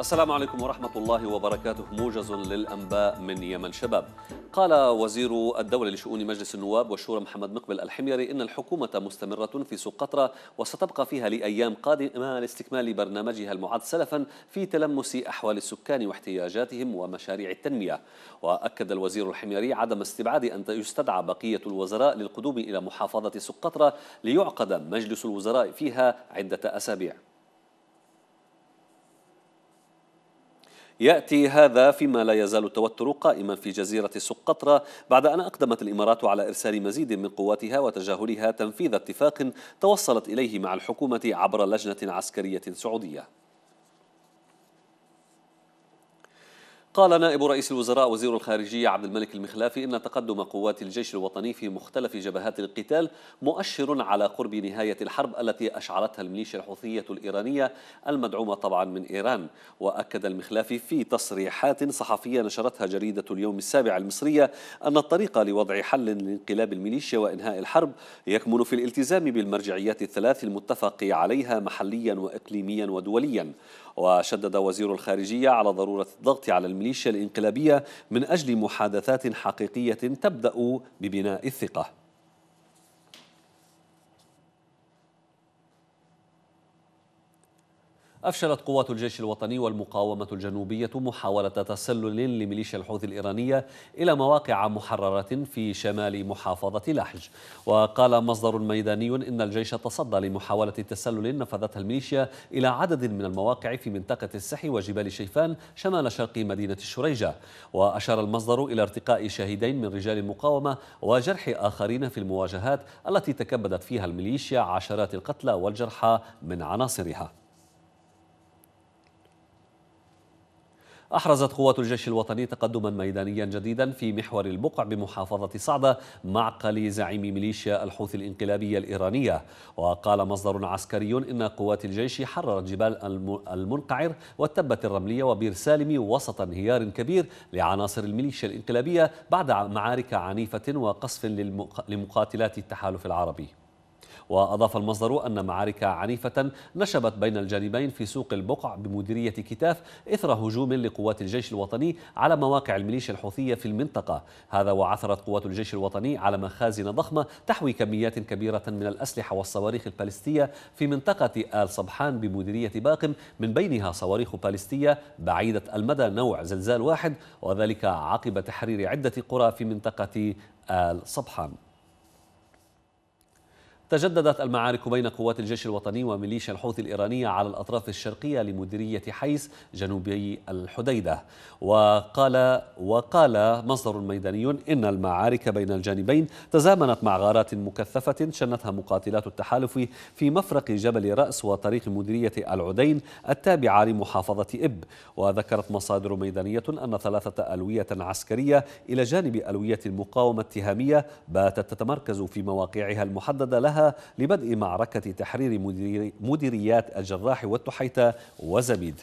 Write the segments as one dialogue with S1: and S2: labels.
S1: السلام عليكم ورحمة الله وبركاته موجز للأنباء من يمن شباب قال وزير الدولة لشؤون مجلس النواب والشورى محمد مقبل الحميري إن الحكومة مستمرة في سوق قطرة وستبقى فيها لأيام قادمة لاستكمال برنامجها المعد سلفا في تلمس أحوال السكان واحتياجاتهم ومشاريع التنمية وأكد الوزير الحميري عدم استبعاد أن يستدعى بقية الوزراء للقدوم إلى محافظة سوق قطرة ليعقد مجلس الوزراء فيها عدة أسابيع يأتي هذا فيما لا يزال التوتر قائما في جزيرة سقطرى بعد أن أقدمت الإمارات على إرسال مزيد من قواتها وتجاهلها تنفيذ اتفاق توصلت إليه مع الحكومة عبر لجنة عسكرية سعودية قال نائب رئيس الوزراء وزير الخارجية عبد الملك المخلافي إن تقدم قوات الجيش الوطني في مختلف جبهات القتال مؤشر على قرب نهاية الحرب التي أشعلتها الميليشيا الحوثية الإيرانية المدعومة طبعا من إيران وأكد المخلافي في تصريحات صحفية نشرتها جريدة اليوم السابع المصرية أن الطريق لوضع حل لانقلاب الميليشيا وإنهاء الحرب يكمن في الالتزام بالمرجعيات الثلاث المتفق عليها محليا وإقليميا ودوليا وشدد وزير الخارجية على ضرورة الضغط على الميليشيا الميليشيا الانقلابية من أجل محادثات حقيقية تبدأ ببناء الثقة أفشلت قوات الجيش الوطني والمقاومة الجنوبية محاولة تسلل لميليشيا الحوثي الإيرانية إلى مواقع محررة في شمال محافظة لحج وقال مصدر ميداني إن الجيش تصدى لمحاولة تسلل نفذتها الميليشيا إلى عدد من المواقع في منطقة السحي وجبال شيفان شمال شرق مدينة الشريجة وأشار المصدر إلى ارتقاء شهيدين من رجال المقاومة وجرح آخرين في المواجهات التي تكبدت فيها الميليشيا عشرات القتلى والجرحى من عناصرها أحرزت قوات الجيش الوطني تقدما ميدانيا جديدا في محور البقع بمحافظة صعدة معقل زعيم ميليشيا الحوثي الانقلابية الإيرانية وقال مصدر عسكري إن قوات الجيش حررت جبال المنقعر والتبة الرملية وبير سالم وسط انهيار كبير لعناصر الميليشيا الانقلابية بعد معارك عنيفة وقصف لمقاتلات التحالف العربي وأضاف المصدر أن معارك عنيفة نشبت بين الجانبين في سوق البقع بمديرية كتاف إثر هجوم لقوات الجيش الوطني على مواقع الميليشيا الحوثية في المنطقة هذا وعثرت قوات الجيش الوطني على مخازن ضخمة تحوي كميات كبيرة من الأسلحة والصواريخ البالستية في منطقة آل صبحان بمديرية باقم من بينها صواريخ بالستية بعيدة المدى نوع زلزال واحد وذلك عقب تحرير عدة قرى في منطقة آل صبحان تجددت المعارك بين قوات الجيش الوطني وميليشيا الحوثي الإيرانية على الأطراف الشرقية لمديرية حيس جنوبي الحديدة وقال وقال مصدر ميداني إن المعارك بين الجانبين تزامنت مع غارات مكثفة شنتها مقاتلات التحالف في مفرق جبل رأس وطريق مديرية العدين التابعة لمحافظة إب وذكرت مصادر ميدانية أن ثلاثة ألوية عسكرية إلى جانب ألوية المقاومة التهامية باتت تتمركز في مواقعها المحددة لها لبدء معركة تحرير مديريات الجراح والتحيتة وزبيد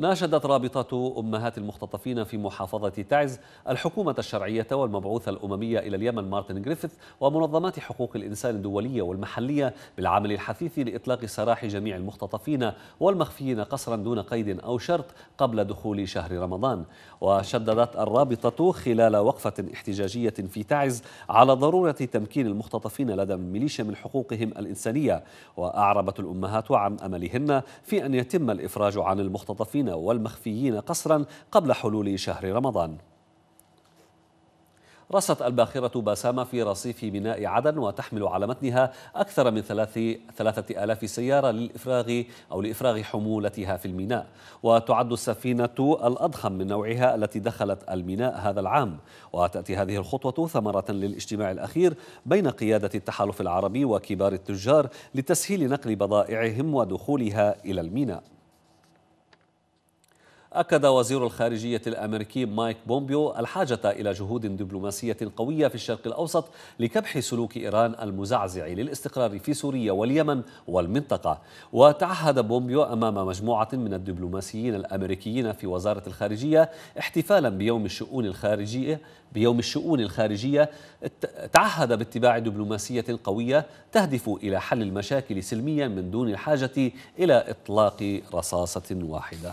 S1: ناشدت رابطة أمهات المختطفين في محافظة تعز الحكومة الشرعية والمبعوثة الأممية إلى اليمن مارتن جريفيث ومنظمات حقوق الإنسان الدولية والمحلية بالعمل الحثيث لإطلاق سراح جميع المختطفين والمخفيين قصرا دون قيد أو شرط قبل دخول شهر رمضان وشددت الرابطة خلال وقفة احتجاجية في تعز على ضرورة تمكين المختطفين لدى الميليشيا من حقوقهم الإنسانية وأعربت الأمهات عن أملهن في أن يتم الإفراج عن المختطفين والمخفيين قصرا قبل حلول شهر رمضان رصت الباخرة باسامة في رصيف ميناء عدن وتحمل على متنها أكثر من ثلاث ثلاثة آلاف سيارة للإفراغ أو لإفراغ حمولتها في الميناء وتعد السفينة الأضخم من نوعها التي دخلت الميناء هذا العام وتأتي هذه الخطوة ثمرة للاجتماع الأخير بين قيادة التحالف العربي وكبار التجار لتسهيل نقل بضائعهم ودخولها إلى الميناء أكد وزير الخارجية الأمريكي مايك بومبيو الحاجة إلى جهود دبلوماسية قوية في الشرق الأوسط لكبح سلوك إيران المزعزع للاستقرار في سوريا واليمن والمنطقة وتعهد بومبيو أمام مجموعة من الدبلوماسيين الأمريكيين في وزارة الخارجية احتفالا بيوم الشؤون الخارجية بيوم الشؤون الخارجية تعهد باتباع دبلوماسية قوية تهدف إلى حل المشاكل سلميا من دون الحاجة إلى إطلاق رصاصة واحدة